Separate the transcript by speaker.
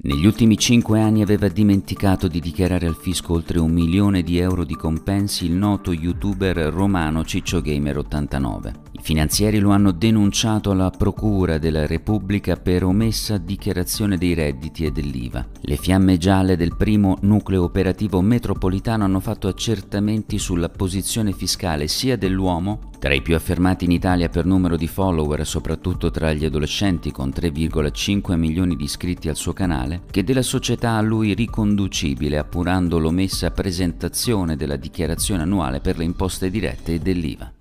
Speaker 1: Negli ultimi cinque anni aveva dimenticato di dichiarare al fisco oltre un milione di euro di compensi il noto youtuber romano Ciccio Gamer 89. I finanzieri lo hanno denunciato alla Procura della Repubblica per omessa dichiarazione dei redditi e dell'IVA. Le fiamme gialle del primo nucleo operativo metropolitano hanno fatto accertamenti sulla posizione fiscale sia dell'uomo tra i più affermati in Italia per numero di follower, soprattutto tra gli adolescenti con 3,5 milioni di iscritti al suo canale, che della società a lui riconducibile appurando l'omessa presentazione della dichiarazione annuale per le imposte dirette e dell'IVA.